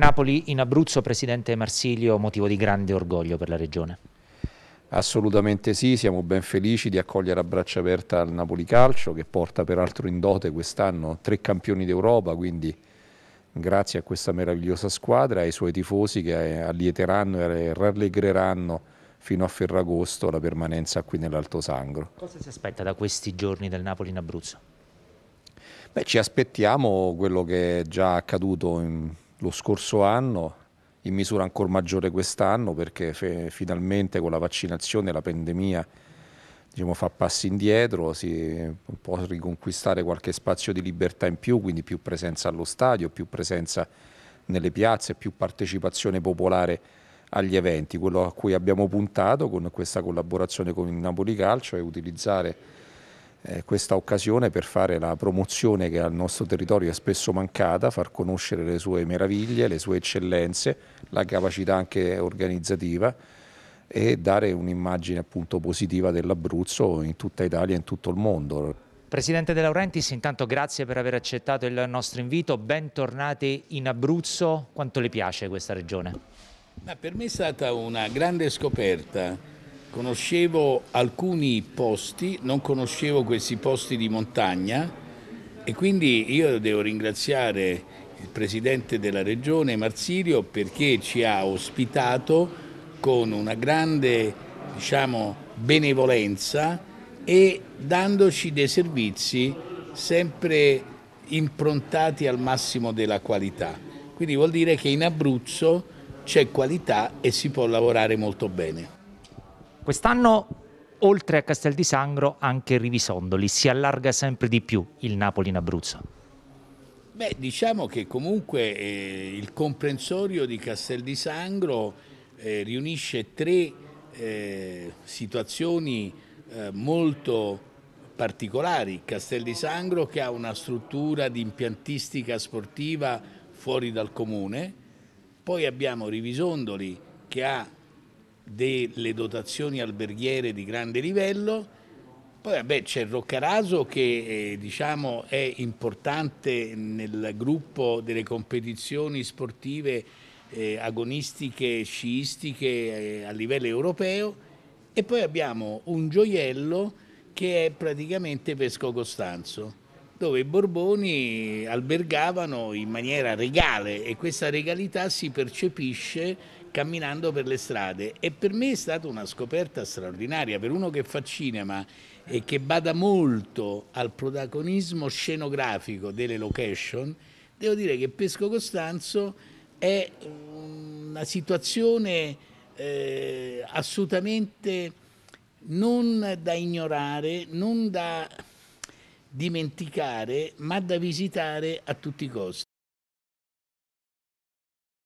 Napoli in Abruzzo, Presidente Marsilio, motivo di grande orgoglio per la Regione. Assolutamente sì, siamo ben felici di accogliere a braccia aperta il Napoli Calcio che porta peraltro in dote quest'anno tre campioni d'Europa, quindi grazie a questa meravigliosa squadra e ai suoi tifosi che eh, allieteranno e rallegreranno fino a Ferragosto la permanenza qui nell'Alto Sangro. Cosa si aspetta da questi giorni del Napoli in Abruzzo? Beh, ci aspettiamo quello che è già accaduto in lo scorso anno, in misura ancora maggiore quest'anno perché finalmente con la vaccinazione la pandemia diciamo, fa passi indietro, si può riconquistare qualche spazio di libertà in più, quindi più presenza allo stadio, più presenza nelle piazze, più partecipazione popolare agli eventi. Quello a cui abbiamo puntato con questa collaborazione con il Napoli Calcio è utilizzare eh, questa occasione per fare la promozione che al nostro territorio è spesso mancata, far conoscere le sue meraviglie, le sue eccellenze, la capacità anche organizzativa e dare un'immagine appunto positiva dell'Abruzzo in tutta Italia e in tutto il mondo. Presidente De Laurentiis, intanto grazie per aver accettato il nostro invito, bentornati in Abruzzo, quanto le piace questa regione? Ma per me è stata una grande scoperta Conoscevo alcuni posti, non conoscevo questi posti di montagna e quindi io devo ringraziare il presidente della regione Marsilio perché ci ha ospitato con una grande diciamo, benevolenza e dandoci dei servizi sempre improntati al massimo della qualità. Quindi vuol dire che in Abruzzo c'è qualità e si può lavorare molto bene. Quest'anno oltre a Castel di Sangro anche Rivisondoli, si allarga sempre di più il Napoli in Abruzzo. Beh, diciamo che comunque eh, il comprensorio di Castel di Sangro eh, riunisce tre eh, situazioni eh, molto particolari. Castel di Sangro che ha una struttura di impiantistica sportiva fuori dal comune, poi abbiamo Rivisondoli che ha delle dotazioni alberghiere di grande livello, poi c'è il Roccaraso che eh, diciamo, è importante nel gruppo delle competizioni sportive eh, agonistiche sciistiche eh, a livello europeo e poi abbiamo un gioiello che è praticamente Pesco Costanzo dove i Borboni albergavano in maniera regale e questa regalità si percepisce camminando per le strade e per me è stata una scoperta straordinaria per uno che fa cinema e che bada molto al protagonismo scenografico delle location devo dire che Pesco Costanzo è una situazione eh, assolutamente non da ignorare non da dimenticare ma da visitare a tutti i costi.